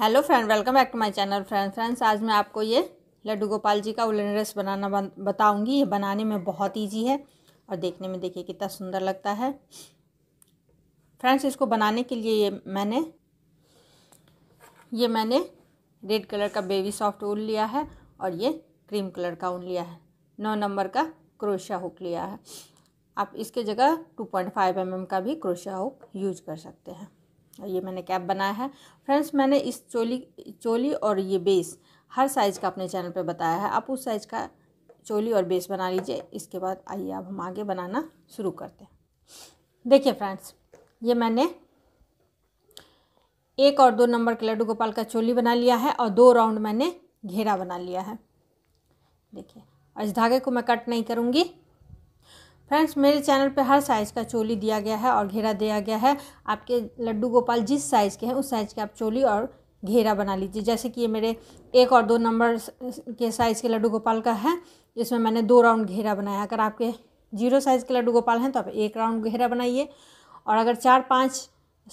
hello friend welcome back to my channel friend friends आज मैं आपको ये लड्डू गोपाल जी का उलन रस बनाना बताऊंगी ये बनाने में बहुत इजी है और देखने में देखिए कितना सुंदर लगता है फ्रेंड्स इसको बनाने के लिए ये मैंने ये मैंने रेड कलर का बेबी सॉफ्ट ऊन लिया है और ये क्रीम कलर का ऊन लिया है नौ नंबर का क्रोशिया हुक लिया है आप इसके जगह two point five M M का भी क्रोशिया हुक यूज कर सकते हैं और ये मैंने कैप बनाया है फ्रेंड्स मैंने इस चोली चोली और ये बेस हर साइज़ का अपने चैनल पे बताया है आप उस साइज़ का चोली और बेस बना लीजिए इसके बाद आइए अब हम आगे बनाना शुरू करते हैं देखिए फ्रेंड्स ये मैंने एक और दो नंबर के लड्डू गोपाल का चोली बना लिया है और दो राउंड मैंने घेरा बना लिया है देखिए इस धागे को मैं कट नहीं करूँगी फ्रेंड्स मेरे चैनल पे हर साइज़ का चोली दिया गया है और घेरा दिया गया है आपके लड्डू गोपाल जिस साइज़ के हैं उस साइज़ के आप चोली और घेरा बना लीजिए जैसे कि ये मेरे एक और दो नंबर के साइज़ के लड्डू गोपाल का है इसमें मैंने दो राउंड घेरा बनाया अगर आपके जीरो साइज़ के लड्डू गोपाल हैं तो आप एक राउंड घेरा बनाइए और अगर चार पाँच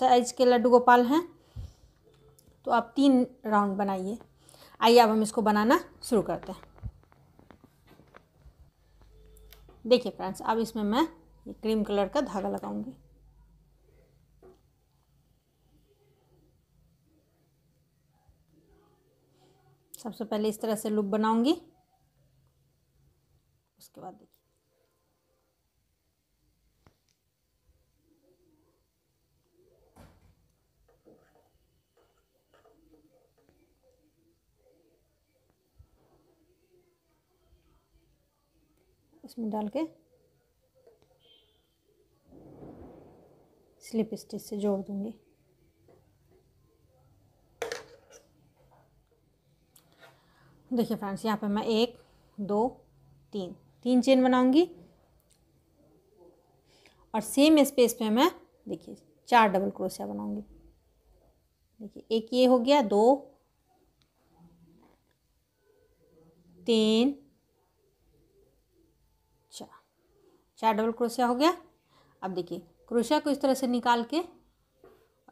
साइज़ के लड्डू गोपाल हैं तो आप तीन राउंड बनाइए आइए अब हम इसको बनाना शुरू करते हैं देखिए फ्रेंड्स अब इसमें मैं क्रीम कलर का धागा लगाऊंगी सबसे पहले इस तरह से लुप बनाऊंगी इसमें डाल के स्लिप स्टिच से जोड़ दूंगी देखिए फ्रेंड्स यहाँ पे मैं एक दो तीन तीन चेन बनाऊंगी और सेम स्पेस पे मैं देखिए चार डबल क्रोशिया बनाऊंगी देखिए एक ये हो गया दो तीन चार डबल क्रोशिया हो गया अब देखिए क्रोशिया को इस तरह से निकाल के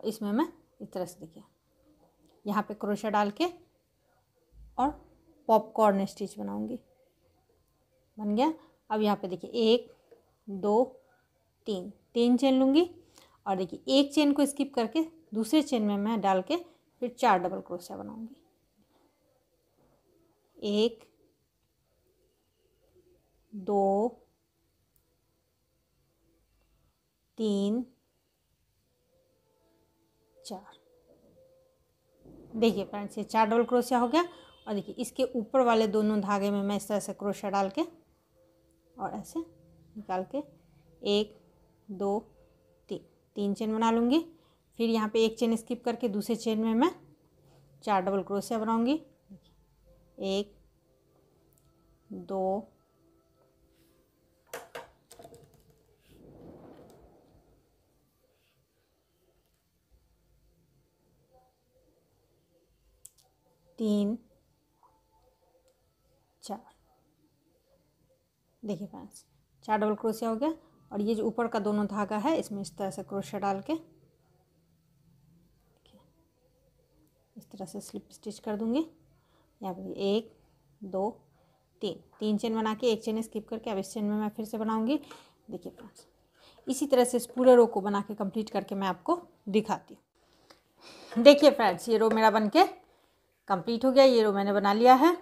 इसमें मैं इस तरह से देखिए यहाँ पे क्रोशिया डाल के और पॉपकॉर्न स्टिच बनाऊंगी बन गया अब यहाँ पे देखिए एक दो तीन तीन चेन लूँगी और देखिए एक चेन को स्किप करके दूसरे चेन में मैं डाल के फिर चार डबल क्रोशिया बनाऊंगी एक दो तीन चार देखिए फ्रेंड्स ये चार डबल क्रोशिया हो गया और देखिए इसके ऊपर वाले दोनों धागे में मैं इस तरह से क्रोशिया डाल के और ऐसे निकाल के एक दो तीन तीन चेन बना लूँगी फिर यहाँ पे एक चेन स्किप करके दूसरे चेन में मैं चार डबल क्रोशिया बनाऊँगी एक दो तीन चार देखिए फ्रेंड्स चार डबल क्रोशिया हो गया और ये जो ऊपर का दोनों धागा है इसमें इस तरह से क्रोशिया डाल के इस तरह से स्लिप स्टिच कर दूंगी यहाँ पर एक दो तीन तीन चेन बना के एक चेन स्किप करके अब इस चेन में मैं फिर से बनाऊँगी देखिए फ्रेंड्स इसी तरह से इस पूरे रो को बना के कंप्लीट करके मैं आपको दिखाती हूँ देखिए फ्रेंड्स ये रो मेरा बन के कंप्लीट हो गया ये रो मैंने बना लिया है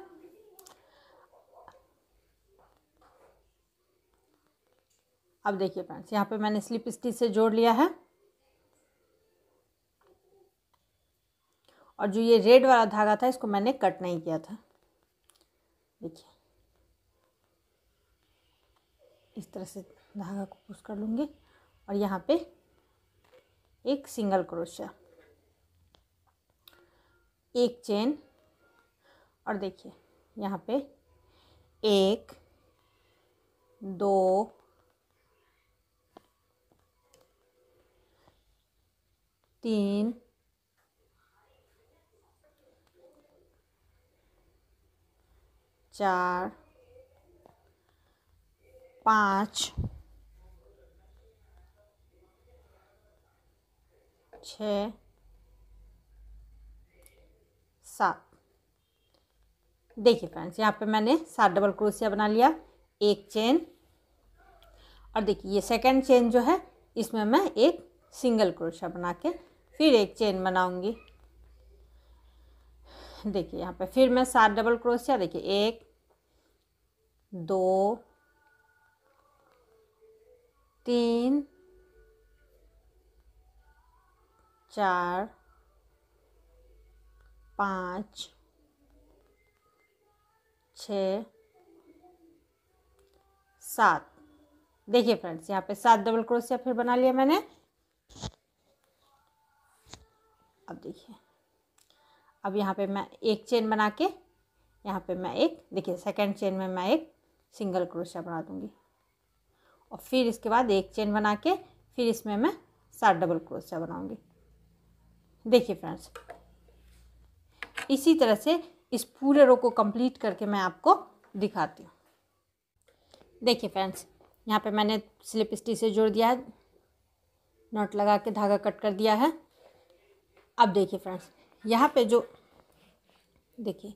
अब देखिए फ्रेंड्स यहाँ पे मैंने स्लिप स्टिच से जोड़ लिया है और जो ये रेड वाला धागा था इसको मैंने कट नहीं किया था देखिए इस तरह से धागा को पुश कर लूँगी और यहाँ पे एक सिंगल क्रोशिया एक चेन और देखिए यहाँ पे एक दो तीन चार पाँच छः सात देखिए फ्रेंड्स यहाँ पे मैंने सात डबल क्रोशिया बना लिया एक चेन और देखिए ये सेकंड चेन जो है इसमें मैं एक सिंगल क्रोशिया बना के फिर एक चेन बनाऊंगी देखिए यहाँ पे फिर मैं सात डबल क्रोशिया देखिए एक दो तीन चार पाँच छ सात देखिए फ्रेंड्स यहाँ पे सात डबल क्रोशिया फिर बना लिया मैंने अब देखिए अब यहाँ पे मैं एक चेन बना के यहाँ पे मैं एक देखिए सेकंड चेन में मैं एक सिंगल क्रोशिया बना दूंगी और फिर इसके बाद एक चेन बना के फिर इसमें मैं सात डबल क्रोशिया बनाऊंगी देखिए फ्रेंड्स इसी तरह से इस पूरे रो को कंप्लीट करके मैं आपको दिखाती हूँ देखिए फ्रेंड्स यहाँ पे मैंने स्लिप स्टिच से जोड़ दिया है नॉट लगा के धागा कट कर दिया है अब देखिए फ्रेंड्स यहाँ पे जो देखिए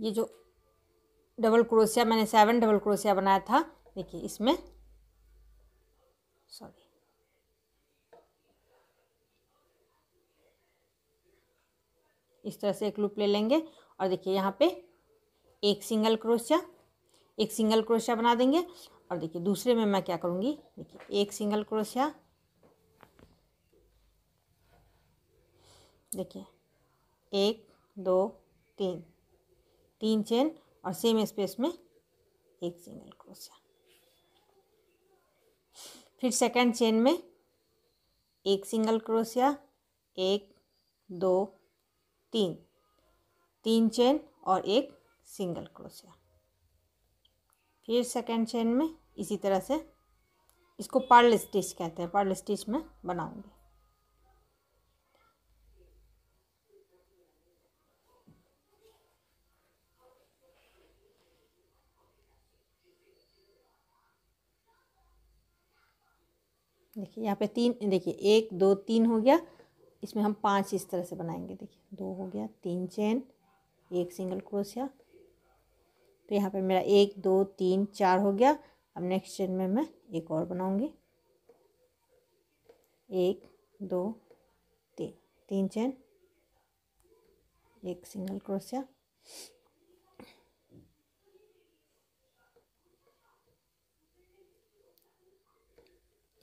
ये जो डबल क्रोशिया मैंने सेवन डबल क्रोशिया बनाया था देखिए इसमें सॉरी इस तरह से एक लूप ले लेंगे और देखिए यहाँ पे एक सिंगल क्रोशिया एक सिंगल क्रोशिया बना देंगे और देखिए दूसरे में मैं क्या करूँगी देखिए एक सिंगल क्रोशिया देखिए एक दो तीन तीन चेन और सेम स्पेस में एक सिंगल क्रोशिया फिर सेकंड चेन में एक सिंगल क्रोशिया एक दो तीन तीन चेन और एक सिंगल क्रोशिया फिर सेकेंड चेन में इसी तरह से इसको पर्ल स्टिच कहते हैं पर्ल स्टिच में बनाऊंगी देखिए यहाँ पे तीन देखिए एक दो तीन हो गया इसमें हम पांच इस तरह से बनाएंगे देखिए दो हो गया तीन चैन एक सिंगल क्रोशिया तो यहाँ पर मेरा एक दो तीन चार हो गया अब नेक्स्ट चैन में मैं एक और बनाऊंगी एक दो तीन तीन चैन एक सिंगल क्रोशिया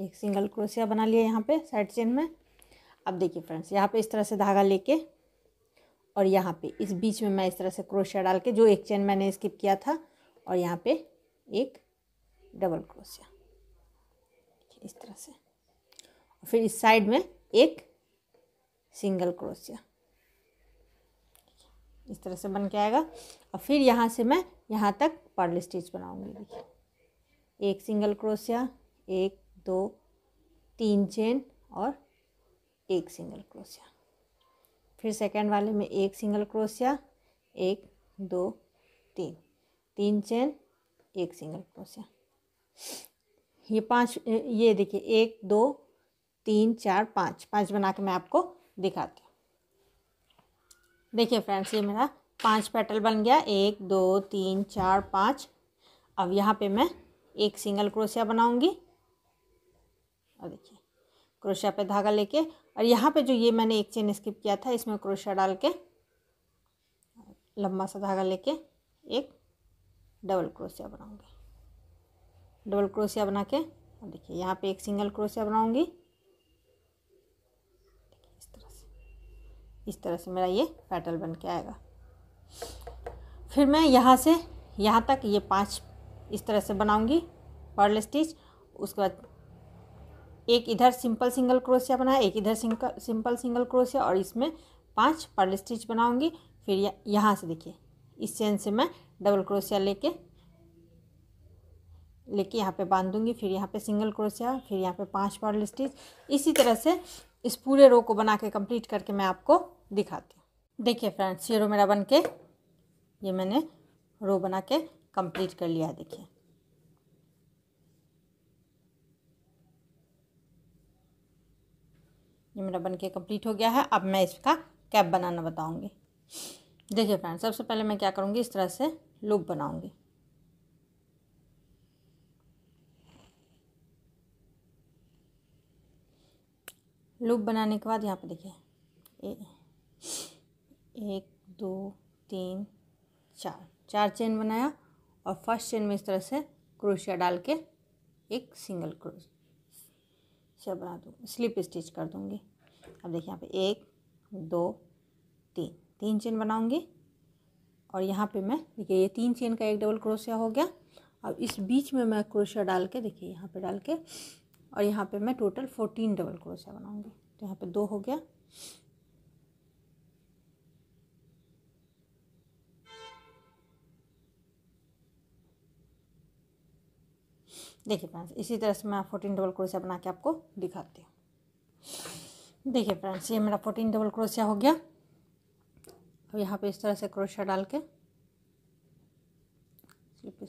एक सिंगल क्रोशिया बना लिया यहाँ पे साइड चेन में अब देखिए फ्रेंड्स यहाँ पे इस तरह से धागा लेके और यहाँ पे इस बीच में मैं इस तरह से क्रोशिया डाल के जो एक चेन मैंने स्किप किया था और यहाँ पे एक डबल क्रोशिया इस तरह से और फिर इस साइड में एक सिंगल क्रोशिया इस तरह से बन के आएगा और फिर यहाँ से मैं यहाँ तक पर्ल स्टिच बनाऊंगी देखिए एक सिंगल क्रोशिया एक दो तीन चेन और एक सिंगल क्रोशिया फिर सेकंड वाले में एक सिंगल क्रोशिया एक दो तीन तीन चैन एक सिंगल क्रोशिया ये पांच ये देखिए एक दो तीन चार पाँच पाँच बना के मैं आपको दिखाती हूँ देखिए फ्रेंड्स ये मेरा पांच पेटल बन गया एक दो तीन चार पाँच अब यहाँ पे मैं एक सिंगल क्रोशिया बनाऊंगी और देखिए क्रोशिया पे धागा लेके और यहाँ पे जो ये मैंने एक चेन स्किप किया था इसमें क्रोशिया डाल के लंबा सा धागा लेके एक डबल क्रोशिया बनाऊंगी डबल क्रोशिया बना के और देखिए यहाँ पे एक सिंगल क्रोशिया बनाऊंगी इस तरह से इस तरह से मेरा ये पैटर्न बन के आएगा फिर मैं यहाँ से यहाँ तक ये पांच इस तरह से बनाऊंगी पर्ल स्टिच उसके बाद एक इधर सिंपल सिंगल क्रोशिया बनाया एक इधर सिंगल सिंपल सिंगल क्रोशिया और इसमें पांच पर्ल स्टिच बनाऊंगी फिर यहाँ से देखिए इस चेन से मैं डबल क्रोशिया लेके लेके यहाँ पे बांध दूँगी फिर यहाँ पे सिंगल क्रोशिया फिर यहाँ पे पांच पर्ल स्टिच इसी तरह से इस पूरे रो को बना के कम्प्लीट करके मैं आपको दिखाती हूँ देखिए फ्रेंड्स ये रो मेरा बन के ये मैंने रो बना के कम्प्लीट कर लिया है देखिए ये मेरा बनके कंप्लीट हो गया है अब मैं इसका कैप बनाना बताऊँगी देखिए फ्रेंड्स सबसे पहले मैं क्या करूँगी इस तरह से लूप बनाऊँगी लूप बनाने के बाद यहाँ पे देखिए एक दो तीन चार चार चेन बनाया और फर्स्ट चेन में इस तरह से क्रोशिया डाल के एक सिंगल क्रोश स्ट्रक्चर बना दूँ स्लिप स्टिच कर दूँगी अब देखिए यहाँ पे एक दो तीन तीन चेन बनाऊँगी और यहाँ पे मैं देखिए ये तीन चेन का एक डबल क्रोशिया हो गया अब इस बीच में मैं क्रोशिया डाल के देखिए यहाँ पे डाल के और यहाँ पे मैं टोटल फोर्टीन डबल क्रोशिया बनाऊँगी तो यहाँ पे दो हो गया देखिए फ्रेंड्स इसी तरह से मैं फोर्टीन डबल क्रोशिया बना के आपको दिखाती हूँ देखिए फ्रेंड्स ये मेरा फोर्टीन डबल क्रोशिया हो गया अब तो यहाँ पे इस तरह से क्रोशिया डाल के स्लिप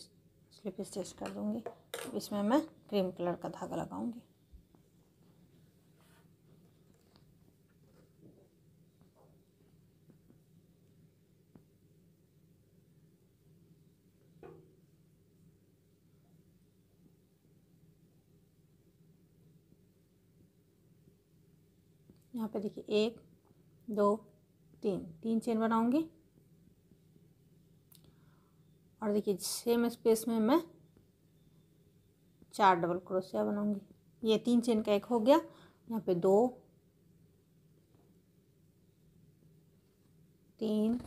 स्लिप स्टेच कर दूँगी इसमें मैं क्रीम कलर का धागा लगाऊंगी यहाँ पे देखिए एक दो तीन तीन चेन बनाऊंगी और देखिए सेम स्पेस में मैं चार डबल क्रोशिया बनाऊंगी ये तीन चेन का एक हो गया यहाँ पे दो तीन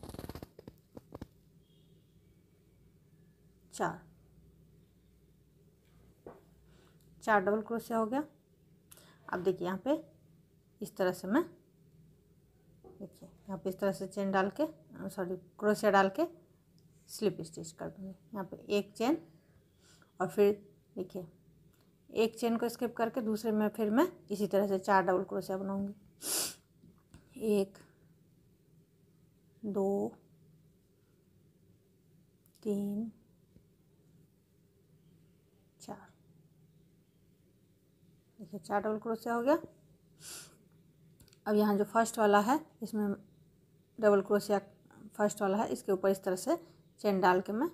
चार चार डबल क्रोशिया हो गया अब देखिए यहाँ पे इस तरह से मैं देखिए यहाँ पे इस तरह से चेन डाल के सॉरी क्रोशिया डाल के स्लिप स्टिच कर दूँगी यहाँ पे एक चेन और फिर देखिए एक चेन को स्किप करके दूसरे में फिर मैं इसी तरह से चार डबल क्रोशिया बनाऊँगी एक दो तीन चार देखिए चार डबल क्रोशिया हो गया अब यहाँ जो फर्स्ट वाला है इसमें डबल क्रोशिया फर्स्ट वाला है इसके ऊपर इस तरह से चेन डाल के मैं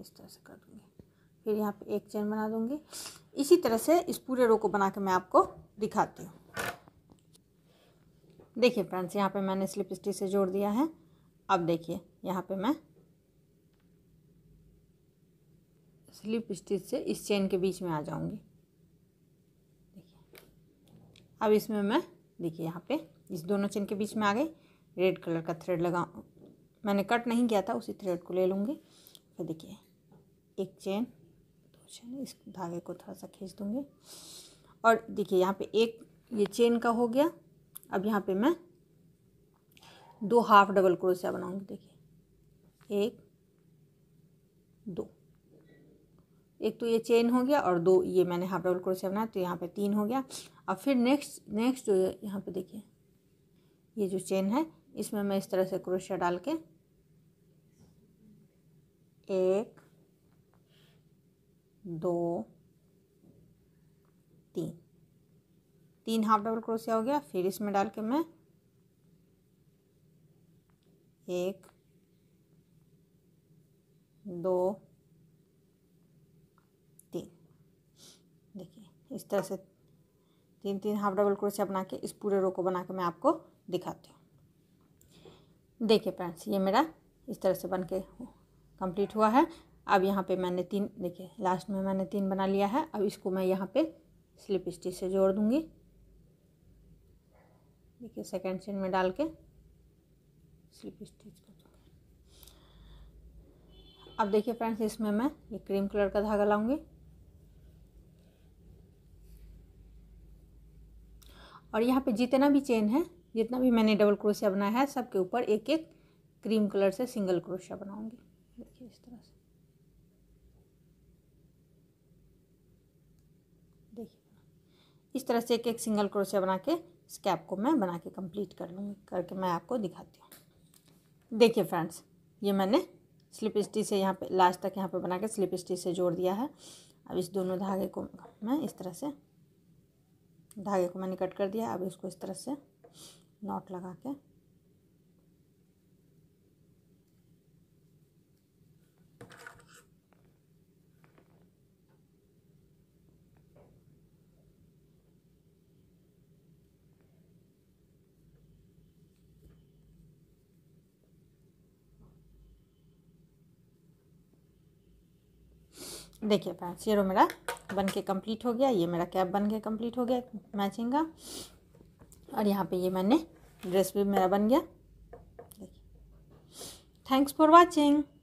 इस तरह से कर दूँगी फिर यहाँ पे एक चेन बना दूँगी इसी तरह से इस पूरे रो को बना के मैं आपको दिखाती हूँ देखिए फ्रेंड्स यहाँ पे मैंने स्लिप स्टिच से जोड़ दिया है अब देखिए यहाँ पे मैं स्लिप स्टिच से इस चेन के बीच में आ जाऊँगी अब इसमें मैं देखिए यहाँ पे इस दोनों चेन के बीच में आ गई रेड कलर का थ्रेड लगा मैंने कट नहीं किया था उसी थ्रेड को ले लूँगी फिर देखिए एक चेन दो चेन इस धागे को थोड़ा सा खींच दूँगी और देखिए यहाँ पे एक ये चेन का हो गया अब यहाँ पे मैं दो हाफ डबल क्रोशिया बनाऊँगी देखिए एक दो एक तो ये चेन हो गया और दो ये मैंने हाफ डबल क्रोशिया बनाया तो यहाँ पे तीन हो गया अब फिर नेक्स्ट नेक्स्ट जो यहाँ पे देखिए ये जो चेन है इसमें मैं इस तरह से क्रोशिया डाल के एक दो तीन तीन हाफ डबल क्रोशिया हो गया फिर इसमें डाल के मैं एक दो तीन देखिए इस तरह से तीन तीन हाफ डबल क्रोशिया बना के इस पूरे रो को बना के मैं आपको दिखाती हूँ देखिए फ्रेंड्स ये मेरा इस तरह से बन के कम्प्लीट हुआ है अब यहाँ पे मैंने तीन देखिए लास्ट में मैंने तीन बना लिया है अब इसको मैं यहाँ पे स्लिप स्टिच से जोड़ दूँगी देखिए सेकेंड चेन में डाल के स्लिप स्टिच कर दूँगी अब देखिए फ्रेंड्स इसमें मैं ये क्रीम कलर का धागा लाऊंगी और यहाँ पे जितना भी चेन है जितना भी मैंने डबल क्रोशिया बनाया है सबके ऊपर एक एक क्रीम कलर से सिंगल क्रोशिया बनाऊंगी देखिए इस तरह से देखिए इस तरह से एक एक सिंगल क्रोशिया बना के इस कैप को मैं बना के कंप्लीट कर लूँगी करके मैं आपको दिखाती हूँ देखिए फ्रेंड्स ये मैंने स्लिप स्टिच से यहाँ पे लास्ट तक यहाँ पे बना के स्लिप स्टिच से जोड़ दिया है अब इस दोनों धागे को मैं इस तरह से धागे को मैंने कट कर दिया अब इसको इस तरह से नॉट लगा के देखिए फ्रेंड्स ये रो मेरा बन के कम्प्लीट हो गया ये मेरा कैप बन के कम्प्लीट हो गया मैचिंग का और यहाँ पे ये मैंने ड्रेस भी मेरा बन गया थैंक्स फॉर वॉचिंग